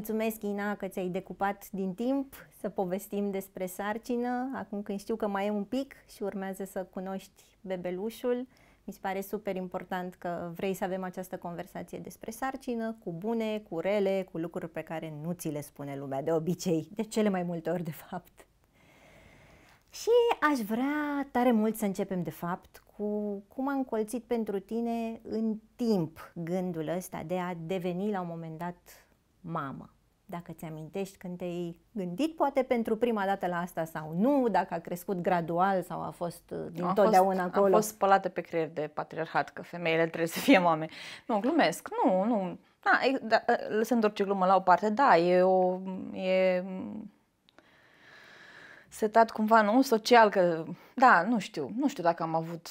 Mulțumesc, Ina, că ți-ai decupat din timp să povestim despre sarcină, acum când știu că mai e un pic și urmează să cunoști bebelușul. Mi se pare super important că vrei să avem această conversație despre sarcină, cu bune, cu rele, cu lucruri pe care nu ți le spune lumea de obicei, de cele mai multe ori de fapt. Și aș vrea tare mult să începem de fapt cu cum a încolțit pentru tine în timp gândul ăsta de a deveni la un moment dat mamă. Dacă ți amintești când te-ai gândit poate pentru prima dată la asta sau nu, dacă a crescut gradual sau a fost întotdeauna uh, acolo. A fost spălată pe creier de patriarhat că femeile trebuie să fie mame. Nu, glumesc. Nu, nu. Da, e, da, lăsând orice glumă la o parte, da, e o... E setat cumva, nu? Social, că... Da, nu știu. Nu știu dacă am avut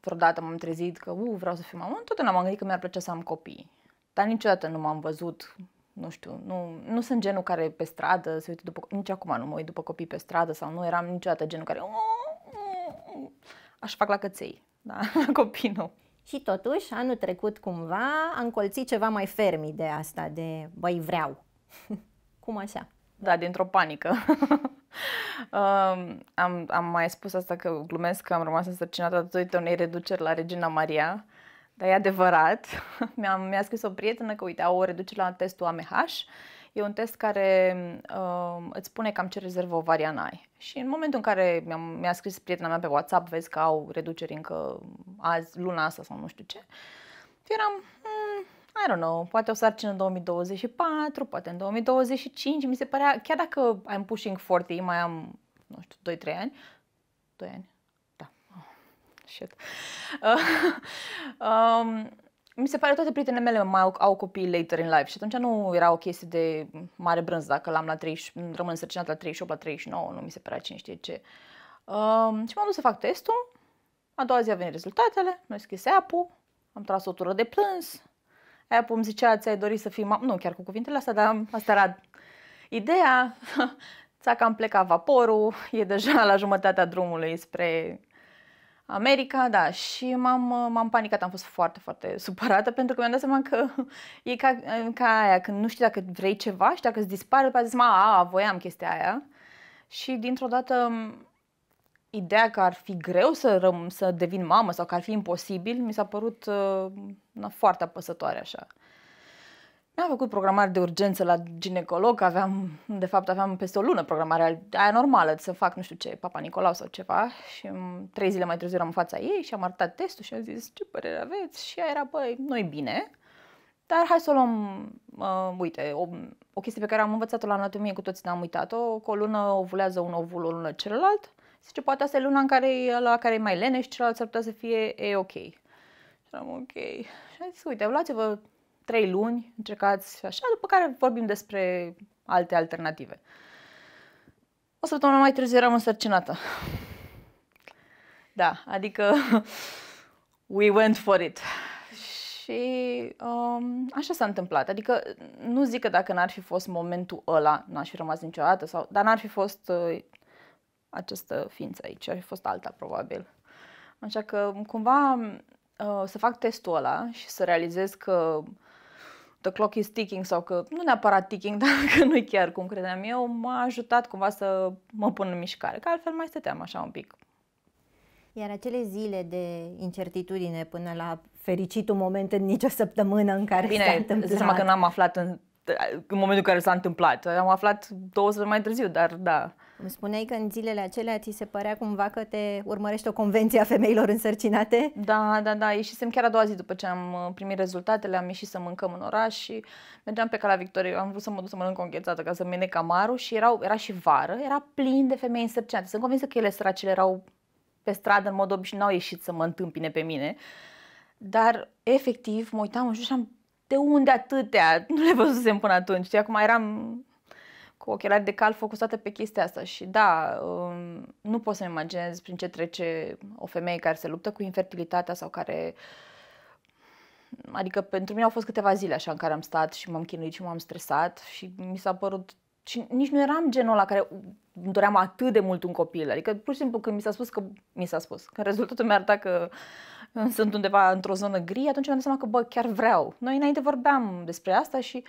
vreodată m-am trezit că, u, vreau să fiu mamă. Întotdeauna m-am gândit că mi-ar plăcea să am copii. Dar niciodată nu m-am văzut nu știu, nu, nu sunt genul care pe stradă se uită după, nici acum nu mă uit după copii pe stradă sau nu eram niciodată genul care aș fac la căței, da, la copii nu. Și totuși, anul trecut cumva am colțit ceva mai ferm de asta, de băi vreau. Cum așa? Da, dintr-o panică. um, am, am mai spus asta că glumesc că am rămas însărcinată datorită unei reduceri la Regina Maria dar e adevărat. Mi-a, mi-a scris o prietenă că, uite, au o reducere la testul AMH. E un test care uh, îți spune cam ce rezervă ovariană ai. Și în momentul în care mi-a, mi-a scris prietena mea pe WhatsApp, vezi că au reduceri încă azi, luna asta sau nu știu ce, eram, mm, I don't know, poate o sarcină în 2024, poate în 2025, mi se părea, chiar dacă am pushing 40, mai am, nu știu, 2-3 ani, 2 ani, shit. Uh, um, mi se pare toate prietenele mele mai au, au copii later in life și atunci nu era o chestie de mare brânză dacă l-am la 30, rămân însărcinat la 38, la 39, nu mi se părea cine știe ce. Um, și m-am dus să fac testul, a doua zi a venit rezultatele, mi-a schis apul, am tras o tură de plâns, Apu, îmi zicea, ți-ai dorit să fii mamă, nu chiar cu cuvintele astea, dar asta era ideea, ți-a cam plecat vaporul, e deja la jumătatea drumului spre America, da, și m-am, m-am panicat, am fost foarte, foarte supărată pentru că mi-am dat seama că e ca, ca aia, când nu știi dacă vrei ceva și dacă îți dispare, după aceea a, a, voiam chestia aia. Și dintr-o dată ideea că ar fi greu să, răm, să devin mamă sau că ar fi imposibil, mi s-a părut uh, foarte apăsătoare așa. Mi-am făcut programare de urgență la ginecolog, aveam, de fapt aveam peste o lună programarea aia normală, să fac nu știu ce, Papa Nicolau sau ceva și trei zile mai târziu eram în fața ei și am arătat testul și am zis ce părere aveți și ea era, băi, noi bine, dar hai să o luăm, uh, uite, o, o chestie pe care am învățat-o la anatomie, cu toții ne-am uitat-o, că o lună ovulează un ovul, o lună celălalt, zice, poate asta e luna în care, la care e mai leneș și celălalt s-ar putea să fie e ok. Și am ok. Și am zis, uite, luați-vă trei luni, încercați așa, după care vorbim despre alte alternative. O săptămână mai târziu eram însărcinată. Da, adică we went for it. Și um, așa s-a întâmplat. Adică nu zic că dacă n-ar fi fost momentul ăla, n-aș fi rămas niciodată, sau, dar n-ar fi fost uh, această ființă aici, ar fi fost alta probabil. Așa că cumva uh, să fac testul ăla și să realizez că the clock is ticking sau că nu neapărat ticking, dar că nu chiar cum credeam eu, m-a ajutat cumva să mă pun în mișcare, că altfel mai stăteam așa un pic. Iar acele zile de incertitudine până la fericitul moment în nicio săptămână în care Bine, s-a întâmplat... Bine, că n-am aflat în Ă, în momentul în care s-a întâmplat. Am aflat două săptămâni mai târziu, dar da. Îmi spuneai că în zilele acelea ți se părea cumva că te urmărește o convenție a femeilor însărcinate? Da, da, da. Ieșisem chiar a doua zi după ce am uh, primit rezultatele, am ieșit să mâncăm în oraș și mergeam pe calea Victoriei. Am vrut să mă duc să mănânc o înghețată ca să-mi mene camarul și erau, era și vară, era plin de femei însărcinate. Sunt convinsă că ele săracele erau pe stradă în mod obișnuit, n-au ieșit să mă întâmpine pe mine. Dar efectiv mă uitam în jur și am de unde atâtea? Nu le văzusem până atunci. Știi, acum eram cu ochelari de cal focusată pe chestia asta și da, um, nu pot să-mi imaginez prin ce trece o femeie care se luptă cu infertilitatea sau care... Adică pentru mine au fost câteva zile așa în care am stat și m-am chinuit și m-am stresat și mi s-a părut și nici nu eram genul la care îmi doream atât de mult un copil. Adică pur și simplu când mi s-a spus că mi s-a spus, că rezultatul mi-a arătat că sunt undeva într-o zonă gri, atunci mi-am dat seama că, bă, chiar vreau. Noi înainte vorbeam despre asta și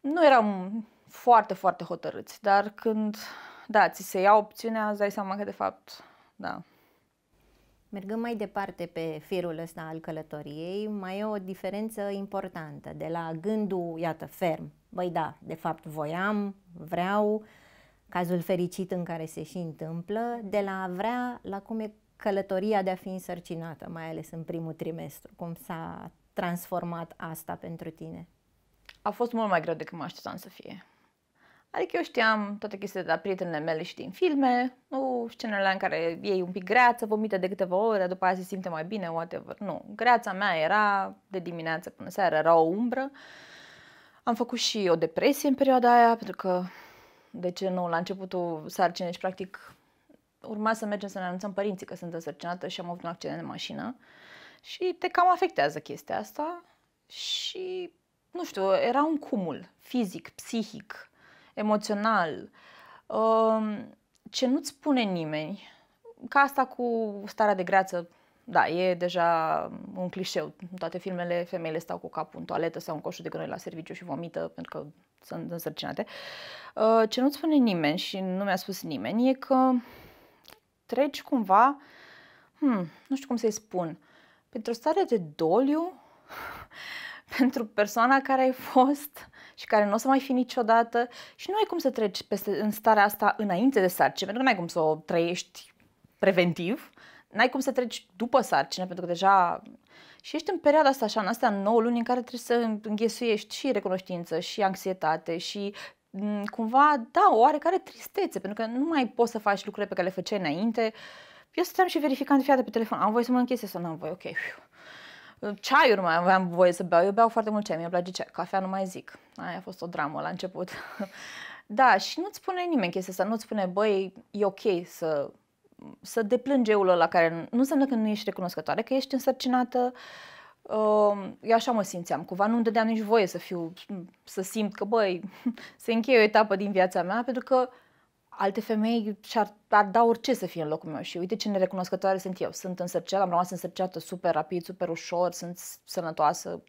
nu eram foarte, foarte hotărâți, dar când, da, ți se ia opțiunea, îți dai seama că, de fapt, da. Mergând mai departe pe firul ăsta al călătoriei, mai e o diferență importantă de la gândul, iată, ferm, băi da, de fapt voiam, vreau, cazul fericit în care se și întâmplă, de la a vrea la cum e călătoria de a fi însărcinată, mai ales în primul trimestru? Cum s-a transformat asta pentru tine? A fost mult mai greu decât mă așteptam să fie. Adică eu știam toate chestiile de la prietenele mele și din filme, nu scenele în care e un pic greață, vomită de câteva ore, după aia se simte mai bine, whatever. Nu, greața mea era de dimineață până seara, era o umbră. Am făcut și o depresie în perioada aia, pentru că de ce nu, la începutul sarcinii, deci practic urma să mergem să ne anunțăm părinții că sunt însărcinată și am avut un accident de mașină și te cam afectează chestia asta și, nu știu, era un cumul fizic, psihic, emoțional, ehm, ce nu-ți spune nimeni, ca asta cu starea de greață, da, e deja un clișeu. În toate filmele, femeile stau cu capul în toaletă sau în coșul de gunoi la serviciu și vomită pentru că sunt însărcinate. Ehm, ce nu-ți spune nimeni și nu mi-a spus nimeni e că treci cumva, hmm, nu știu cum să-i spun, pentru o stare de doliu, pentru persoana care ai fost și care nu o să mai fi niciodată și nu ai cum să treci peste, în starea asta înainte de sarcină, pentru că nu ai cum să o trăiești preventiv, n-ai cum să treci după sarcină, pentru că deja și ești în perioada asta așa, în astea 9 luni în care trebuie să înghesuiești și recunoștință, și anxietate, și Mm, cumva, da, o oarecare tristețe, pentru că nu mai poți să faci lucrurile pe care le făceai înainte. Eu stăteam și verificam de fiecare pe telefon, am voie să mă închise sau nu am voie, ok. Ceaiuri mai aveam voie să beau, eu beau foarte mult ceai, mi-e place ceai, cafea nu mai zic. Aia a fost o dramă la început. da, și nu-ți spune nimeni chestia asta, nu-ți spune, băi, e ok să, să deplângi eul la care nu înseamnă că nu ești recunoscătoare, că ești însărcinată, uh, eu așa mă simțeam, cumva nu îmi dădeam nici voie să fiu, să simt că, băi, se încheie o etapă din viața mea, pentru că alte femei și-ar ar da orice să fie în locul meu și uite ce nerecunoscătoare sunt eu. Sunt însărcinată, am rămas însărcinată super rapid, super ușor, sunt sănătoasă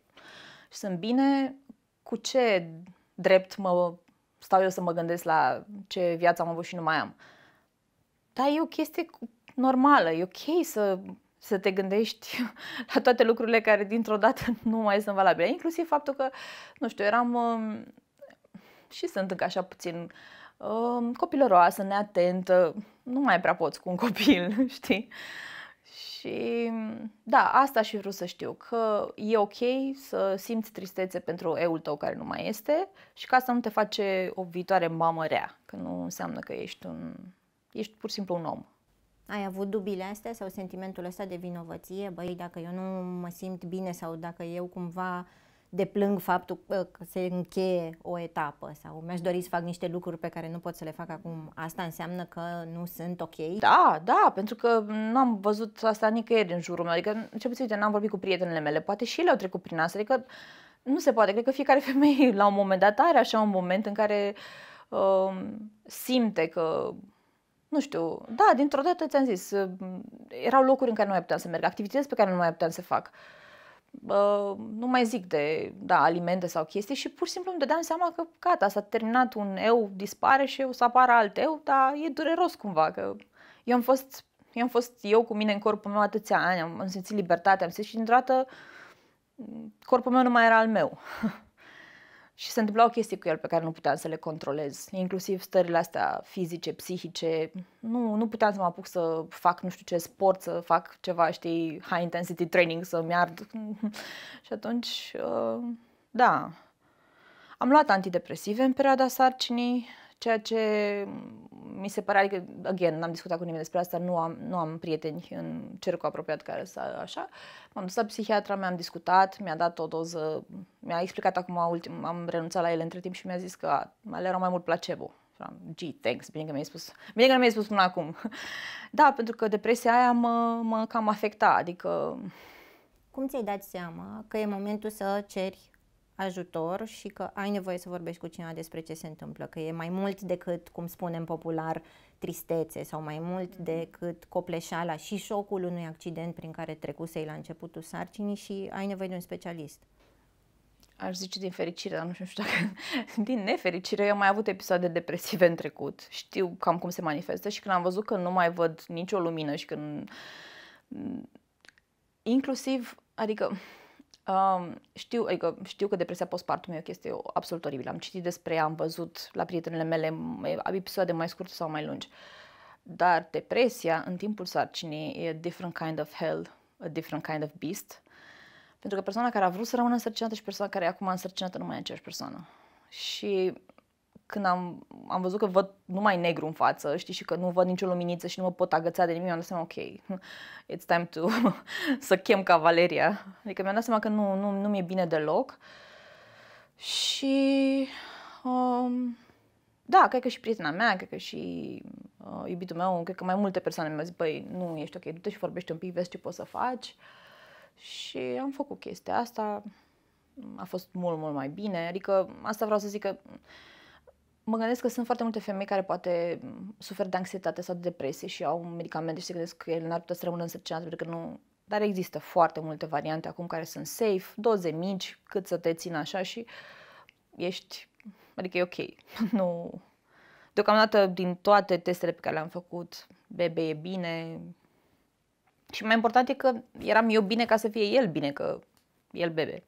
și sunt bine. Cu ce drept mă stau eu să mă gândesc la ce viața am avut și nu mai am? Dar e o chestie normală, e ok să să te gândești la toate lucrurile care dintr-o dată nu mai sunt valabile. Inclusiv faptul că, nu știu, eram um, și sunt încă așa puțin um, copilăroasă, neatentă, nu mai prea poți cu un copil, știi? Și da, asta și vreau să știu, că e ok să simți tristețe pentru eul tău care nu mai este și ca asta nu te face o viitoare mamă rea, că nu înseamnă că ești un... ești pur și simplu un om. Ai avut dubile astea sau sentimentul ăsta de vinovăție? Băi, dacă eu nu mă simt bine sau dacă eu cumva deplâng faptul că se încheie o etapă sau mi-aș dori să fac niște lucruri pe care nu pot să le fac acum, asta înseamnă că nu sunt ok? Da, da, pentru că nu am văzut asta nicăieri în jurul meu, adică ce puțin, uite, n-am vorbit cu prietenele mele, poate și ele au trecut prin asta, adică nu se poate, cred că fiecare femeie la un moment dat are așa un moment în care uh, simte că nu știu, da, dintr-o dată ți-am zis, uh, erau locuri în care nu mai puteam să merg, activități pe care nu mai puteam să fac. Uh, nu mai zic de da, alimente sau chestii și pur și simplu îmi dădeam seama că gata, s-a terminat un eu, dispare și eu să apară alt eu, dar e dureros cumva, că eu am fost eu am fost eu cu mine în corpul meu atâția ani, am, am simțit libertate, am simțit și dintr-o dată mm, corpul meu nu mai era al meu. și se întâmplau chestii cu el pe care nu puteam să le controlez, inclusiv stările astea fizice, psihice. Nu, nu puteam să mă apuc să fac nu știu ce sport, să fac ceva, știi, high intensity training, să-mi ard. și atunci, uh, da, am luat antidepresive în perioada sarcinii, Ceea ce mi se pare, adică, again, n-am discutat cu nimeni despre asta, nu am, nu am prieteni în cercul apropiat care să așa. M-am dus la psihiatra, mi-am discutat, mi-a dat o doză, mi-a explicat acum, ultim, am renunțat la el între timp și mi-a zis că ale le mai mult placebo. g gee, thanks, bine că mi-ai spus, bine că nu mi-ai spus până acum. da, pentru că depresia aia mă, mă cam afecta, adică... Cum ți-ai dat seama că e momentul să ceri ajutor și că ai nevoie să vorbești cu cineva despre ce se întâmplă, că e mai mult decât, cum spunem popular, tristețe sau mai mult mhm. decât copleșala și șocul unui accident prin care trecusei la începutul sarcinii și ai nevoie de un specialist aș zice din fericire, dar nu știu dacă din nefericire, eu am mai avut episoade depresive în trecut. Știu cam cum se manifestă și când am văzut că nu mai văd nicio lumină și când mm, inclusiv, adică Um, știu, adică știu că depresia postpartum e o chestie absolut oribilă. Am citit despre ea, am văzut la prietenele mele episoade mai scurte sau mai lungi. Dar depresia în timpul sarcinii e a different kind of hell, a different kind of beast. Pentru că persoana care a vrut să rămână însărcinată și persoana care e acum însărcinată nu mai e aceeași persoană. Și când am, am văzut că văd numai negru în față, știi, și că nu văd nicio luminiță și nu mă pot agăța de nimic, mi-am dat seama, ok, it's time to, să chem cavaleria. Adică mi-am dat seama că nu, nu, nu mi-e bine deloc. Și um, da, cred că și prietena mea, cred că și uh, iubitul meu, cred că mai multe persoane mi-au zis, băi, nu ești ok, du-te și vorbește un pic, vezi ce poți să faci. Și am făcut chestia asta, a fost mult, mult mai bine, adică asta vreau să zic că Mă gândesc că sunt foarte multe femei care poate mm, suferă de anxietate sau de depresie și au medicamente și se gândesc că ele n-ar putea să rămână însărcinate pentru că nu... Dar există foarte multe variante acum care sunt safe, doze mici, cât să te țină așa și ești... Adică e ok. nu... Deocamdată din toate testele pe care le-am făcut, bebe e bine, și mai important e că eram eu bine ca să fie el bine, că el bebe.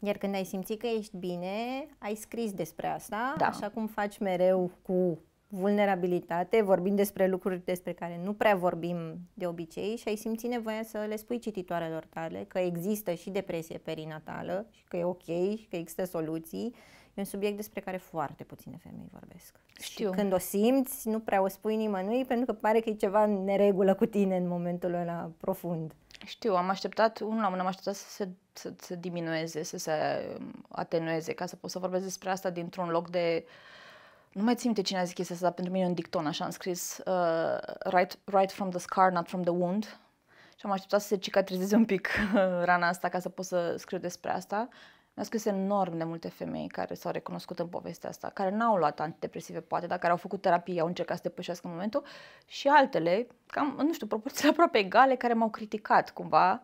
Iar când ai simțit că ești bine, ai scris despre asta, da. așa cum faci mereu cu vulnerabilitate, vorbim despre lucruri despre care nu prea vorbim de obicei și ai simțit nevoia să le spui cititoarelor tale că există și depresie perinatală și că e ok și că există soluții. E un subiect despre care foarte puține femei vorbesc. Știu. Și când o simți, nu prea o spui nimănui pentru că pare că e ceva în neregulă cu tine în momentul ăla profund. Știu, am așteptat, unul la mână am așteptat să se, să se diminueze, să se um, atenueze, ca să pot să vorbesc despre asta dintr-un loc de... Nu mai țin cine a zis chestia asta, dar pentru mine un dicton, așa am scris uh, right, right from the scar, not from the wound. Și am așteptat să se cicatrizeze un pic uh, rana asta ca să pot să scriu despre asta. Mi-a scris enorm de multe femei care s-au recunoscut în povestea asta, care n-au luat antidepresive poate, dar care au făcut terapie, au încercat să depășească momentul și altele, cam, nu știu, proporțiile aproape egale, care m-au criticat cumva.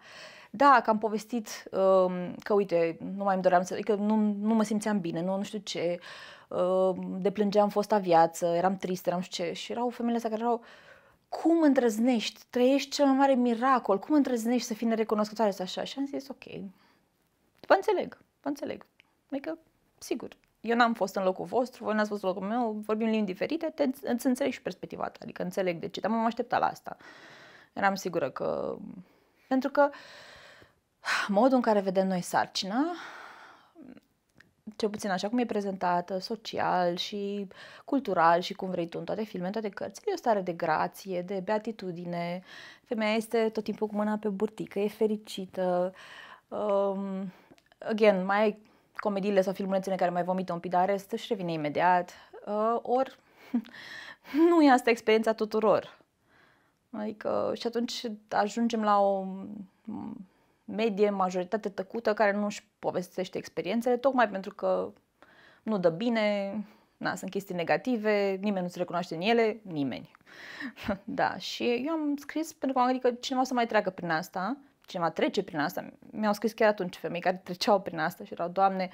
Da, că am povestit um, că, uite, nu mai îmi doream să, că nu, nu mă simțeam bine, nu, nu știu ce, um, deplângeam fosta viață, eram tristă, eram știu ce. Și erau femeile astea care erau, cum îndrăznești, trăiești cel mai mare miracol, cum îndrăznești să fii nerecunoscătoare sau așa? Și am zis, ok, vă înțeleg vă înțeleg. Adică, sigur, eu n-am fost în locul vostru, voi n-ați fost în locul meu, vorbim limbi diferite, te, îți înțeleg și perspectiva ta, adică înțeleg de ce, dar m-am așteptat la asta. Eram sigură că... Pentru că modul în care vedem noi sarcina, cel puțin așa cum e prezentată, social și cultural și cum vrei tu în toate filmele, în toate cărțile, e o stare de grație, de beatitudine, femeia este tot timpul cu mâna pe burtică, e fericită, um, again, mai comediile sau filmulețele care mai vomită un pic dar rest își revine imediat, uh, ori nu e asta experiența tuturor. Adică, și atunci ajungem la o medie, majoritate tăcută, care nu își povestește experiențele, tocmai pentru că nu dă bine, na, sunt chestii negative, nimeni nu se recunoaște în ele, nimeni. da, și eu am scris pentru că am gândit că cineva să mai treacă prin asta cineva trece prin asta. Mi-au scris chiar atunci femei care treceau prin asta și erau, Doamne,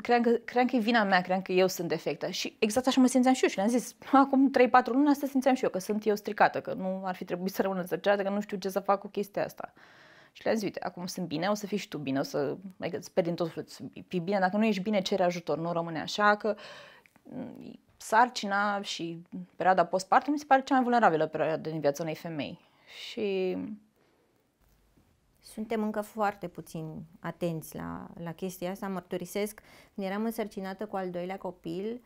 cream că, cream că e vina mea, cream că eu sunt defectă. Și exact așa mă simțeam și eu și le-am zis, acum 3-4 luni asta simțeam și eu, că sunt eu stricată, că nu ar fi trebuit să rămână zărgeată, că nu știu ce să fac cu chestia asta. Și le-am zis, uite, acum sunt bine, o să fii și tu bine, o să, adică, sper din tot să fii bine, dacă nu ești bine, cere ajutor, nu rămâne așa, că mm, sarcina și perioada postpartum mi se pare cea mai vulnerabilă perioadă din viața unei femei. Și suntem încă foarte puțin atenți la, la chestia asta. Mărturisesc, când eram însărcinată cu al doilea copil,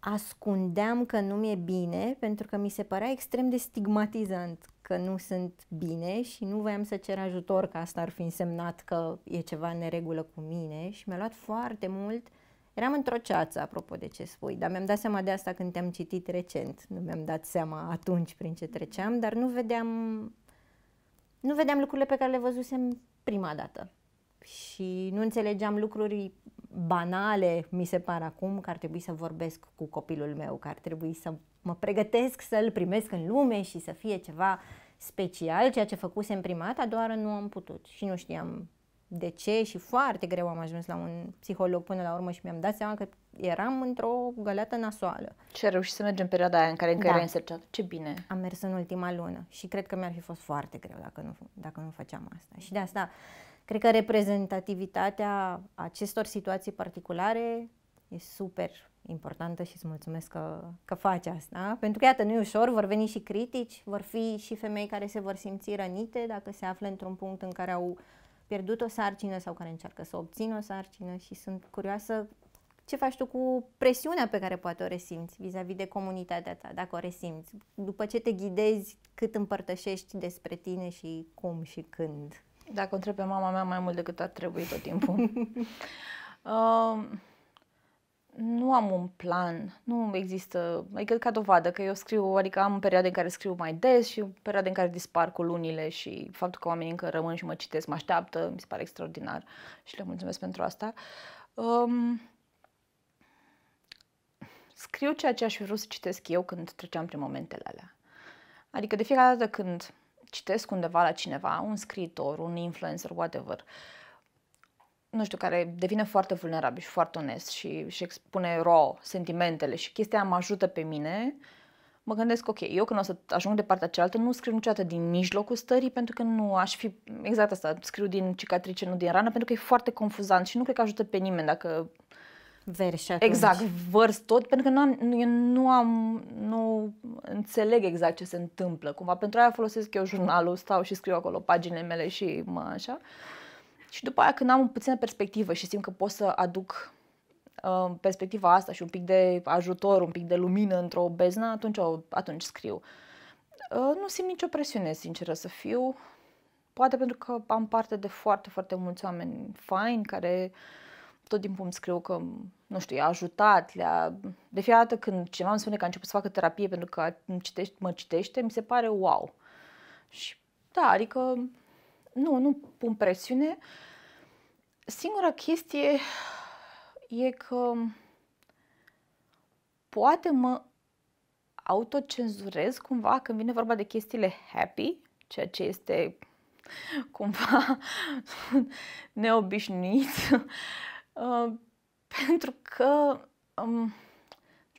ascundeam că nu mi-e bine pentru că mi se părea extrem de stigmatizant că nu sunt bine și nu voiam să cer ajutor, că asta ar fi însemnat că e ceva în neregulă cu mine și mi-a luat foarte mult. Eram într-o ceață, apropo de ce spui, dar mi-am dat seama de asta când te-am citit recent. Nu mi-am dat seama atunci prin ce treceam, dar nu vedeam nu vedeam lucrurile pe care le văzusem prima dată. Și nu înțelegeam lucruri banale, mi se par acum, că ar trebui să vorbesc cu copilul meu, că ar trebui să mă pregătesc să-l primesc în lume și să fie ceva special, ceea ce făcusem prima dată, doar nu am putut și nu știam de ce și foarte greu am ajuns la un psiholog până la urmă și mi-am dat seama că eram într-o găleată nasoală. Și a reușit să mergem în perioada aia în care încă da. era însărcinată. Ce bine! Am mers în ultima lună și cred că mi-ar fi fost foarte greu dacă nu, dacă nu făceam asta. Și de asta cred că reprezentativitatea acestor situații particulare e super importantă și îți mulțumesc că, că faci asta. Pentru că, iată, nu e ușor, vor veni și critici, vor fi și femei care se vor simți rănite dacă se află într-un punct în care au pierdut o sarcină sau care încearcă să obțină o sarcină și sunt curioasă ce faci tu cu presiunea pe care poate o resimți vis-a-vis de comunitatea ta, dacă o resimți, după ce te ghidezi, cât împărtășești despre tine și cum și când. Dacă o întreb pe mama mea mai mult decât ar trebui tot timpul. uh, nu am un plan, nu există, adică ca dovadă că eu scriu, adică am perioade în care scriu mai des și perioade în care dispar cu lunile și faptul că oamenii încă rămân și mă citesc, mă așteaptă, mi se pare extraordinar și le mulțumesc pentru asta. Uh, scriu ceea ce aș fi vrut să citesc eu când treceam prin momentele alea. Adică de fiecare dată când citesc undeva la cineva, un scriitor, un influencer, whatever, nu știu, care devine foarte vulnerabil și foarte onest și își expune raw sentimentele și chestia mă ajută pe mine, mă gândesc, ok, eu când o să ajung de partea cealaltă, nu scriu niciodată din mijlocul stării, pentru că nu aș fi, exact asta, scriu din cicatrice, nu din rană, pentru că e foarte confuzant și nu cred că ajută pe nimeni dacă veri atunci. Exact, vărs tot, pentru că nu am, eu nu am, nu înțeleg exact ce se întâmplă. Cumva pentru aia folosesc eu jurnalul, stau și scriu acolo paginile mele și mă așa. Și după aia când am o puțină perspectivă și simt că pot să aduc uh, perspectiva asta și un pic de ajutor, un pic de lumină într-o beznă, atunci, atunci scriu. Uh, nu simt nicio presiune, sinceră să fiu. Poate pentru că am parte de foarte, foarte mulți oameni faini care uh, tot timpul îmi scriu că, nu știu, i-a ajutat, le-a... De fiecare dată când cineva îmi spune că a început să facă terapie pentru că îmi citește, mă citește, mi se pare wow. Și da, adică nu, nu pun presiune. Singura chestie e că poate mă autocenzurez cumva când vine vorba de chestiile happy, ceea ce este cumva neobișnuit. Ă, pentru că, um,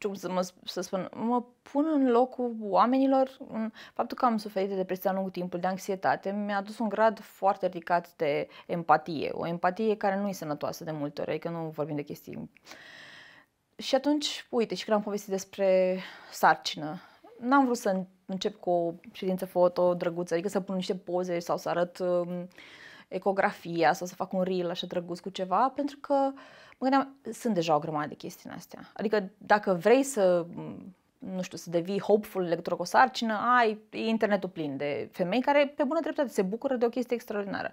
nu știu să, mă, să spun, mă pun în locul oamenilor. În faptul că am suferit de depresia de-a lungul de anxietate, mi-a adus un grad foarte ridicat de empatie. O empatie care nu e sănătoasă de multe ori, că adică nu vorbim de chestii. Și atunci, uite, și când am povestit despre sarcină, n-am vrut să încep cu o ședință foto drăguță, adică să pun niște poze sau să arăt uh, ecografia sau să fac un reel așa drăguț cu ceva, pentru că mă gândeam, sunt deja o grămadă de chestii în astea. Adică dacă vrei să nu știu, să devii hopeful în legătură cu o sarcină, ai internetul plin de femei care, pe bună dreptate, se bucură de o chestie extraordinară.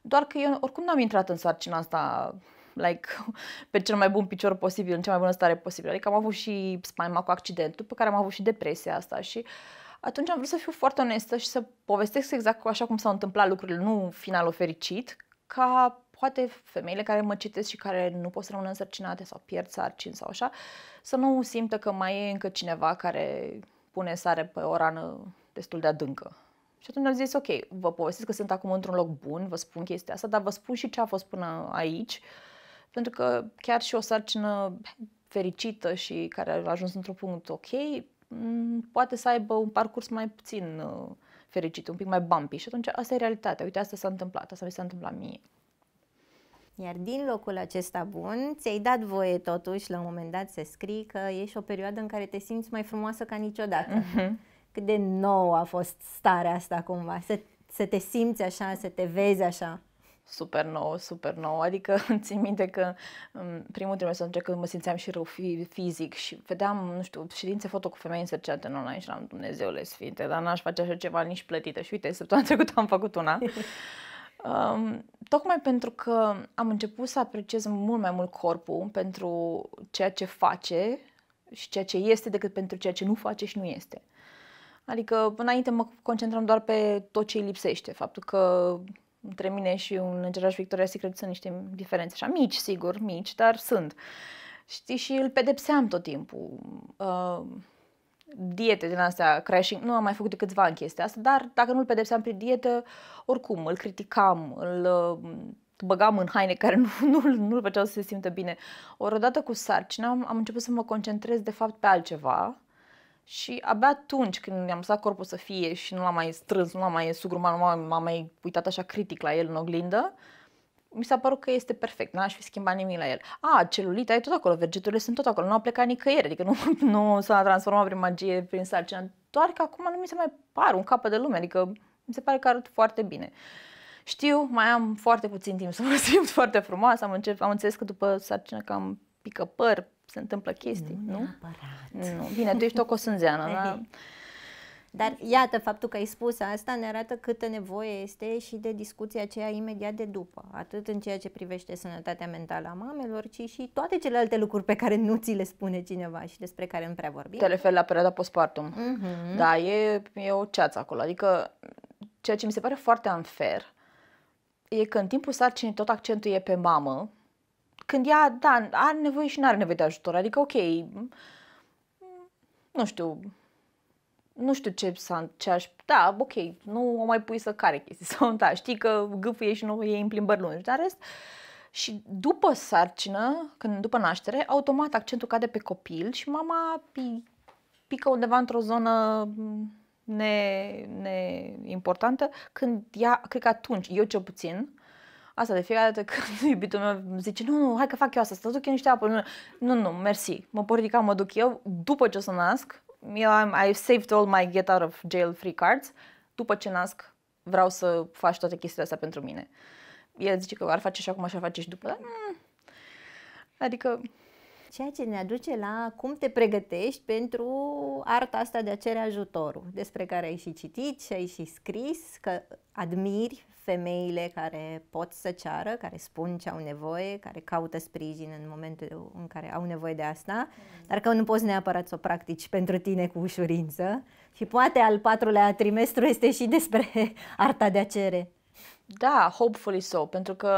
Doar că eu oricum n-am intrat în sarcina asta like, pe cel mai bun picior posibil, în cea mai bună stare posibilă. Adică am avut și spaima cu accidentul, pe care am avut și depresia asta și uh, atunci am vrut să fiu foarte onestă și să povestesc exact așa cum s-au întâmplat lucrurile, nu finalul fericit, ca poate femeile care mă citesc și care nu pot să rămână însărcinate sau pierd sarcini sau așa, să nu simtă că mai e încă cineva care pune sare pe o rană destul de adâncă. Și atunci am zis, ok, vă povestesc că sunt acum într-un loc bun, vă spun chestia asta, dar vă spun și ce a fost până aici, pentru că chiar și o sarcină fericită și care a ajuns într-un punct ok, Mm, poate să aibă un parcurs mai puțin uh, fericit, un pic mai bumpy și atunci asta e realitatea. Uite, asta s-a întâmplat, asta mi s-a întâmplat mie. Iar din locul acesta bun, ți-ai dat voie totuși la un moment dat să scrii că ești o perioadă în care te simți mai frumoasă ca niciodată. Mm-hmm. Cât de nou a fost starea asta cumva, să, să te simți așa, să te vezi așa super nou, super nou. Adică țin minte că în mm, primul trimestru atunci când mă simțeam și rău fizic și vedeam, nu știu, ședințe foto cu femei însărcinate în online și eram Dumnezeule Sfinte, dar n-aș face așa ceva nici plătită. Și uite, săptămâna trecută am făcut una. Um, tocmai pentru că am început să apreciez mult mai mult corpul pentru ceea ce face și ceea ce este decât pentru ceea ce nu face și nu este. Adică înainte mă concentram doar pe tot ce îi lipsește, faptul că între mine și un îngeraș Victoria Secret sunt niște diferențe așa mici, sigur, mici, dar sunt. Știi, și îl pedepseam tot timpul. Uh, diete din astea, crashing, nu am mai făcut de câțiva în chestia asta, dar dacă nu îl pedepseam prin dietă, oricum îl criticam, îl uh, băgam în haine care nu, nu, nu-l făceau să se simtă bine. Ori odată cu sarcina am început să mă concentrez de fapt pe altceva și abia atunci când am lăsat corpul să fie și nu l-am mai strâns, nu l-am mai sugrumat, nu m-am mai uitat așa critic la el în oglindă, mi s-a părut că este perfect, n-aș fi schimbat nimic la el. A, celulita e tot acolo, vergeturile sunt tot acolo, nu a plecat nicăieri, adică nu, nu s-a transformat prin magie, prin sarcină, doar că acum nu mi se mai par un capăt de lume, adică mi se pare că arăt foarte bine. Știu, mai am foarte puțin timp să mă simt foarte frumoasă, am, încep, am înțeles că după sarcină cam pică păr, se întâmplă chestii, nu? Nu, neapărat. nu. Bine, tu ești o cosânzeană, da? Dar iată, faptul că ai spus asta ne arată câtă nevoie este și de discuția aceea imediat de după, atât în ceea ce privește sănătatea mentală a mamelor, ci și toate celelalte lucruri pe care nu ți le spune cineva și despre care nu prea vorbim. Te referi la perioada postpartum. Mm-hmm. Da, e, e o ceață acolo. Adică, ceea ce mi se pare foarte unfair e că în timpul sarcinii tot accentul e pe mamă, când ea, da, are nevoie și nu are nevoie de ajutor, adică ok, nu știu, nu știu ce, ce aș, da, ok, nu o mai pui să care chestii sau da, știi că gâfâie și nu o iei în plimbări lungi, dar rest, și după sarcină, când după naștere, automat accentul cade pe copil și mama pi, pică undeva într-o zonă ne, ne importantă, când ea, cred că atunci, eu cel puțin, Asta de fiecare dată când iubitul meu zice, nu, nu, hai că fac eu asta, să duc eu niște apă. Nu, nu, nu mersi, mă pot ridica, mă duc eu, după ce o să nasc, eu am, saved all my get out of jail free cards, după ce nasc vreau să faci toate chestiile astea pentru mine. El zice că ar face și acum așa face și după, dar, mm, adică... Ceea ce ne aduce la cum te pregătești pentru arta asta de a cere ajutorul, despre care ai și citit și ai și scris, că admiri femeile care pot să ceară, care spun ce au nevoie, care caută sprijin în momentul în care au nevoie de asta, mm. dar că nu poți neapărat să o practici pentru tine cu ușurință. Și poate al patrulea trimestru este și despre arta de a cere. Da, hopefully so, pentru că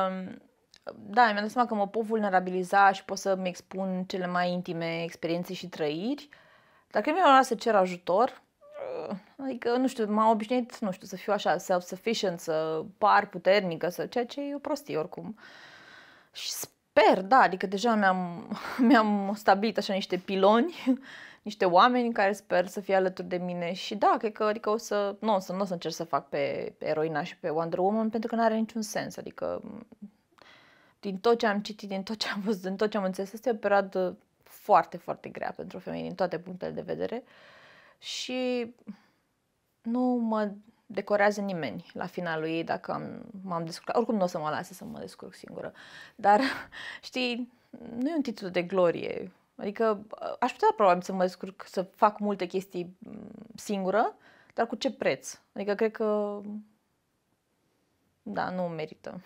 da, mi-am dat seama că mă pot vulnerabiliza și pot să-mi expun cele mai intime experiențe și trăiri, dar cred mi-am să cer ajutor Adică, nu știu, m-am obișnuit, nu știu, să fiu așa self-sufficient, să par puternică, să ceea ce e o prostie oricum. Și sper, da, adică deja mi-am, mi-am stabilit așa niște piloni, niște oameni care sper să fie alături de mine și da, cred că adică o să, nu, o să, nu o să încerc să fac pe eroina și pe Wonder Woman pentru că nu are niciun sens, adică din tot ce am citit, din tot ce am văzut, din tot ce am înțeles, este o perioadă foarte, foarte grea pentru femei din toate punctele de vedere. Uh, și nu mă decorează nimeni la finalul ei dacă am, m-am descurcat. Oricum nu o să mă lase să mă descurc singură. Dar, știi, nu e un titlu de glorie. Adică aș putea probabil să mă descurc, să fac multe chestii mm, singură, dar cu ce preț? Adică cred că, da, nu merită.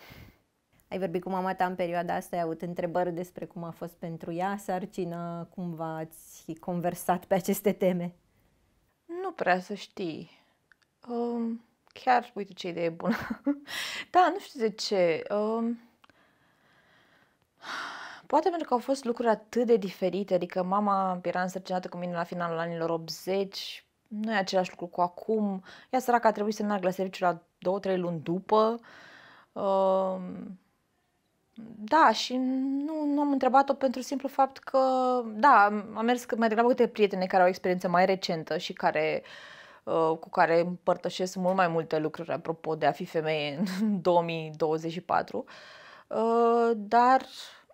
Ai vorbit cu mama ta în perioada asta, ai avut întrebări despre cum a fost pentru ea sarcina, cum v-ați conversat pe aceste teme? nu prea să știi. Um, chiar, uite ce idee bună. da, nu știu de ce. Um, Poate pentru că au fost lucruri atât de diferite, adică mama era însărcinată cu mine la finalul anilor 80, nu e același lucru cu acum, ea săraca a trebuit să meargă la serviciu la 2-3 luni după, um, da, și nu, nu am întrebat-o pentru simplu fapt că, da, am mers mai degrabă câte prietene care au experiență mai recentă și care uh, cu care împărtășesc mult mai multe lucruri apropo de a fi femeie în 2024. Uh, dar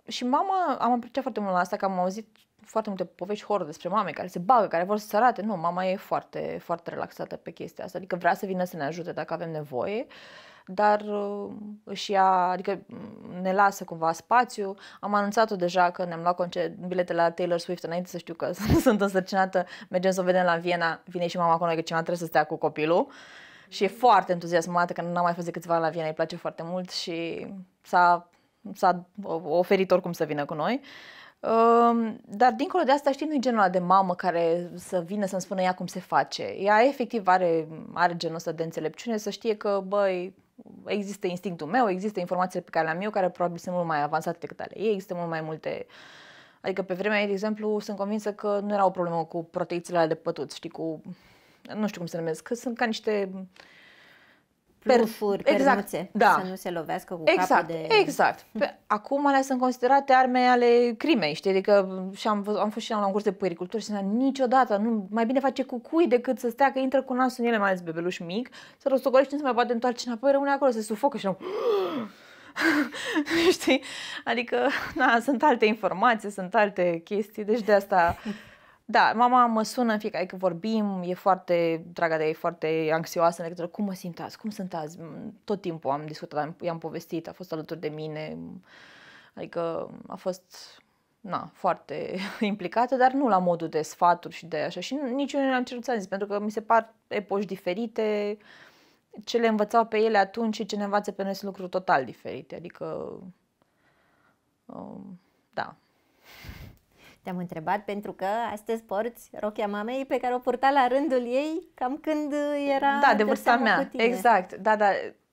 și mama, am apreciat foarte mult la asta, că am auzit foarte multe povești horror despre mame care se bagă, care vor să se arate. Nu, mama e foarte, foarte relaxată pe chestia asta, adică vrea să vină să ne ajute dacă avem nevoie. Uh, dar uh, își ia, adică mm, ne lasă cumva spațiu. Am anunțat-o deja că ne-am luat concert, bilete la Taylor Swift înainte să știu că sunt însărcinată, mergem să o vedem la Viena, vine și mama acolo că cineva trebuie să stea cu copilul și e foarte entuziasmată că n am mai fost de câțiva la Viena, îi place foarte mult și s-a, s-a oferit oricum să vină cu noi. Um, dar dincolo de asta, știi, nu-i genul ăla de mamă care să vină să-mi spună ea cum se face. Ea efectiv are, are genul ăsta de înțelepciune să știe că, băi, există instinctul meu, există informațiile pe care le-am eu, care probabil sunt mult mai avansate decât ale ei, există mult mai multe... Adică pe vremea ei, de exemplu, sunt convinsă că nu era o problemă cu proteițele de pătuți, știi, cu... Nu știu cum se numesc, că sunt ca niște plufuri, per, exact, pernuțe, da. să nu se lovească cu exact, capul de... Exact, exact. Acum alea sunt considerate arme ale crimei, știi? Adică și am, am fost și la un curs de puericultură și spuneam, niciodată, nu, mai bine face cu cui decât să stea că intră cu nasul în ele, mai ales bebeluș mic, să rostogolești, nu se mai poate întoarce înapoi, rămâne acolo, se sufocă și am... știi? Adică, na, sunt alte informații, sunt alte chestii, deci de asta... Da, mama mă sună în fiecare că vorbim, e foarte, dragă de ea, e foarte anxioasă în legătură cum mă simt azi, cum sunt azi. Tot timpul am discutat, i-am povestit, a fost alături de mine, adică a fost na, foarte implicată, dar nu la modul de sfaturi și de așa. Și nici nu am cerut să zis, pentru că mi se par epoși diferite, ce le învățau pe ele atunci și ce ne învață pe noi sunt lucruri total diferite. Adică, um, da, te-am întrebat pentru că astăzi porți rochia mamei pe care o purta la rândul ei cam când era... Da, de vârsta mea, exact. Da, da,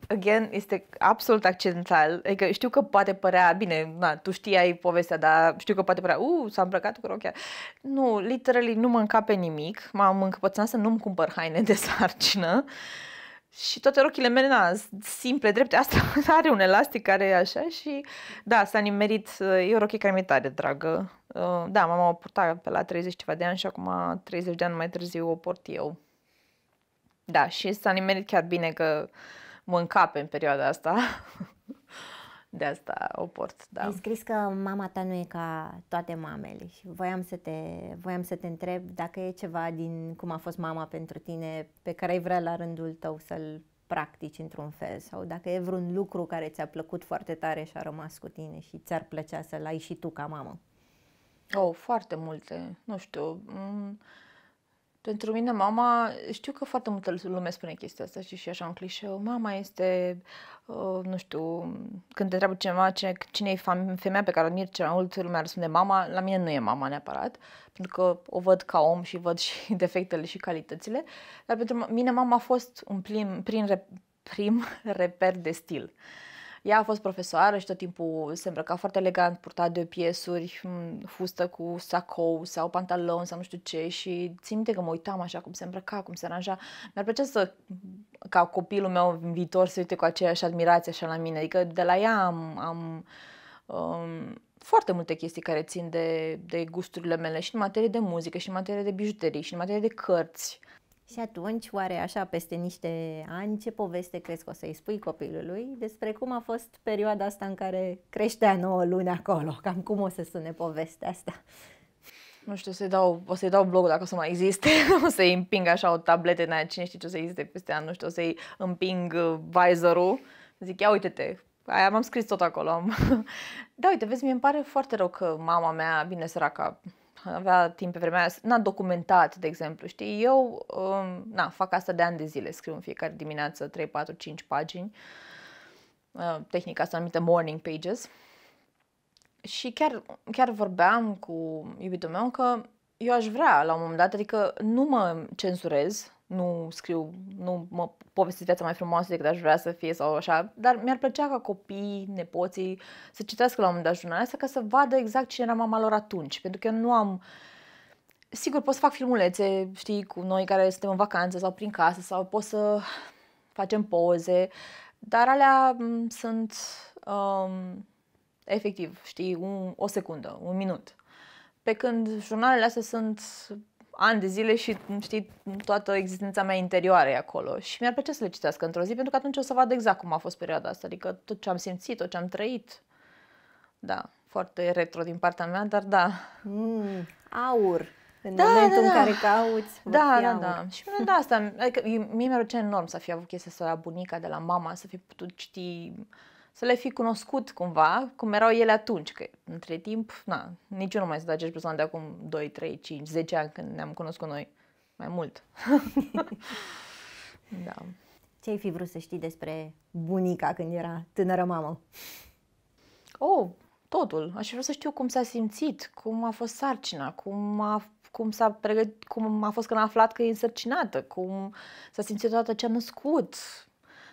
again, este absolut accidental. Adică știu că poate părea, bine, na, tu știai povestea, dar știu că poate părea, uh, s-a îmbrăcat cu rochia. Nu, literally nu mă încape nimic. M-am încăpățat să nu-mi cumpăr haine de sarcină. Și toate rochile mele, na, simple, drepte, asta are un elastic care e așa și, da, s-a nimerit, e o rochie care mi-e tare dragă. Uh, da, mama o purta pe la 30 ceva de ani și acum 30 de ani mai târziu o port eu. Da, și s-a nimerit chiar bine că mă încape în perioada asta. de asta o port, da. Ai scris că mama ta nu e ca toate mamele și voiam să te, voiam să te întreb dacă e ceva din cum a fost mama pentru tine pe care ai vrea la rândul tău să-l practici într-un fel sau dacă e vreun lucru care ți-a plăcut foarte tare și a rămas cu tine și ți-ar plăcea să-l ai și tu ca mamă. Oh, foarte multe. Nu știu. Mm, pentru mine, mama, știu că foarte multă lume spune chestia asta și și așa un clișeu. Mama este, uh, nu știu, când te întreabă cineva cine, e femeia pe care o admir cel mai mult, lumea răspunde mama. La mine nu e mama neapărat, pentru că o văd ca om și văd și defectele și calitățile. Dar pentru mine, mama a fost un prim, prim, prim reper de stil. Uh, ea a fost profesoară și tot timpul se îmbrăca foarte elegant, purta de piesuri, mm, fustă cu sacou sau pantalon sau nu știu ce și țin minte că mă uitam așa cum se îmbrăca, cum se aranja. Mi-ar plăcea să, ca copilul meu în viitor să uite cu aceeași admirație așa la mine. Adică de la ea am, am um, foarte multe chestii care țin de, de gusturile mele și în materie de muzică, și în materie de bijuterii, și în materie de cărți. Și atunci, oare așa, peste niște ani, ce poveste crezi că o să-i spui copilului despre cum a fost perioada asta în care creștea 9 luni acolo? Cam cum o să sune povestea asta? Nu știu, o să-i dau, o să-i dau blogul dacă o să mai existe, o să-i împing așa o tabletă în aia, cine știe ce o să existe peste an, nu știu, o să-i împing uh, visorul, zic, ia uite-te, aia m-am scris tot acolo. da, uite, vezi, mi îmi pare foarte rău că mama mea, bine săraca, avea timp pe vremea aia, n-a documentat, de exemplu, știi, eu um, na, fac asta de ani de zile, scriu în fiecare dimineață 3, 4, 5 pagini, uh, tehnica asta numită morning pages, și chiar, chiar vorbeam cu iubitul meu că eu aș vrea la un moment dat, adică nu mă censurez, nu scriu, nu mă povestesc viața mai frumoasă decât aș vrea să fie sau așa, dar mi-ar plăcea ca copiii, nepoții să citească la un moment dat jurnalul ăsta ca să vadă exact cine era mama lor atunci, pentru că eu nu am Sigur, pot să fac filmulețe, știi, cu noi care suntem în vacanță sau prin casă sau pot să facem poze, dar alea mm, sunt um, efectiv, știi, un, o secundă, un minut. Pe când jurnalele astea sunt ani de zile și, știi, toată existența mea interioară e acolo. Și mi-ar plăcea să le citească într-o zi, pentru că atunci o să vad exact cum a fost perioada asta, adică tot ce am simțit, tot ce am trăit. Da, foarte retro din partea mea, dar da. Mm, aur. În da, momentul da, în da. care cauți, da, da, da. Și de asta, adică mie mi-ar enorm să fi avut chestia asta la bunica, de la mama, să fi putut citi să le fi cunoscut cumva cum erau ele atunci, că între timp, na, nici eu nu mai sunt acești persoane de acum 2, 3, 5, 10 ani când ne-am cunoscut noi, mai mult. da. Ce ai fi vrut să știi despre bunica când era tânără mamă? Oh, totul. Aș vrea să știu cum s-a simțit, cum a fost sarcina, cum a cum s-a pregăt, cum a fost când a aflat că e însărcinată, cum s-a simțit toată ce a născut,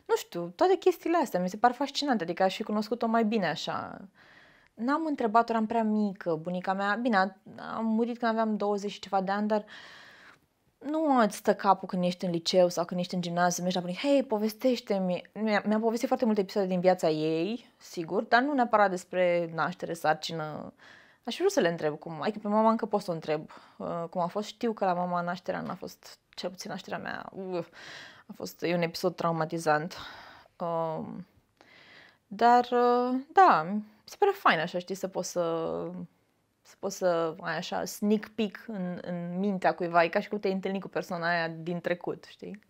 nu știu, toate chestiile astea mi se par fascinante, adică aș fi cunoscut-o mai bine așa. N-am întrebat-o, eram prea mică, bunica mea, bine, am murit când aveam 20 și ceva de ani, dar nu îți stă capul când ești în liceu sau când ești în gimnaziu, mergi la bunica, hei, povestește-mi. Mi-a, mi-a povestit foarte multe episoade din viața ei, sigur, dar nu neapărat despre naștere, sarcină. Aș vrea să le întreb cum, adică pe mama încă pot să o întreb uh, cum a fost. Știu că la mama nașterea n-a fost, cel puțin nașterea mea, uh, a fost e un episod traumatizant. Uh, dar, uh, da, mi se pare fain așa, știi, să poți să să poți să ai așa sneak peek în, în mintea cuiva, e ca și cum te-ai întâlnit cu persoana aia din trecut, știi?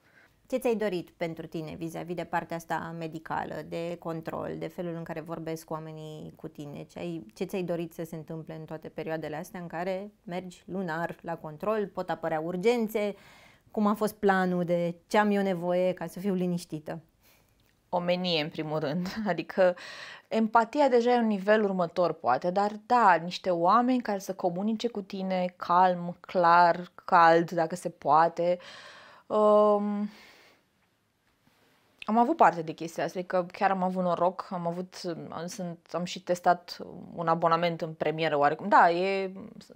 Ce ți-ai dorit pentru tine vis-a-vis de partea asta medicală, de control, de felul în care vorbesc cu oamenii cu tine? Ce, ai, ce ți-ai dorit să se întâmple în toate perioadele astea în care mergi lunar la control, pot apărea urgențe, uh, cum a fost planul, de ce am eu nevoie ca să fiu liniștită. Omenie, în primul rând. Adică empatia deja e un nivel următor, poate, dar da, niște oameni care să comunice cu tine calm, clar, cald, dacă se poate. Um, am avut parte de chestia asta, adică chiar am avut noroc, am avut, am, sunt, am și testat un abonament în premieră oarecum. Da, e,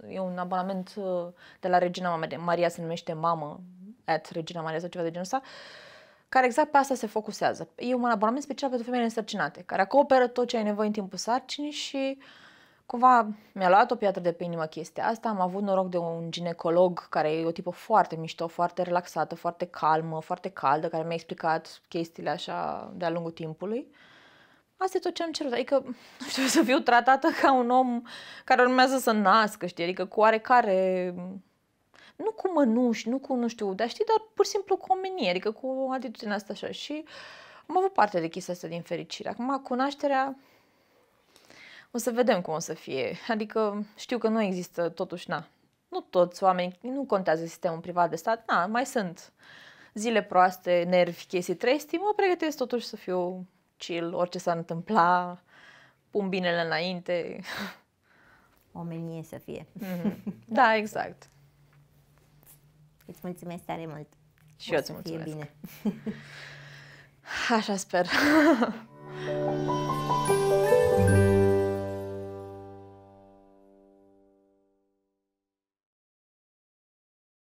e un abonament uh, de la Regina Maria, se numește Mamă, at Regina Maria sau ceva de genul ăsta, care exact pe asta se focusează. E un abonament special pentru femeile însărcinate, care acoperă tot ce ai nevoie în timpul sarcinii și cumva mi-a luat o piatră de pe inimă chestia asta. Am avut noroc de un ginecolog care e o tipă foarte mișto, foarte relaxată, foarte calmă, foarte caldă, care mi-a explicat chestiile așa de-a lungul timpului. Asta e tot ce am cerut. Adică, nu știu, să fiu tratată ca un om care urmează să nască, știi? Adică cu oarecare nu cu mănuși, nu cu nu știu, dar știi, dar pur și simplu cu omenie, adică cu atitudinea asta așa. Și am avut parte de chestia asta din fericire. Acum, cu nașterea, o să vedem cum o să fie. Adică știu că nu există, totuși, na, nu toți oamenii, nu contează sistemul privat de stat, na, mai sunt zile proaste, nervi, chestii trestii, mă pregătesc totuși să fiu chill, orice s-ar întâmpla, pun binele înainte. Omenie să fie. Mm-hmm. Da, exact. Îți mulțumesc tare mult. Și o eu îți mulțumesc. Fie bine. Așa sper.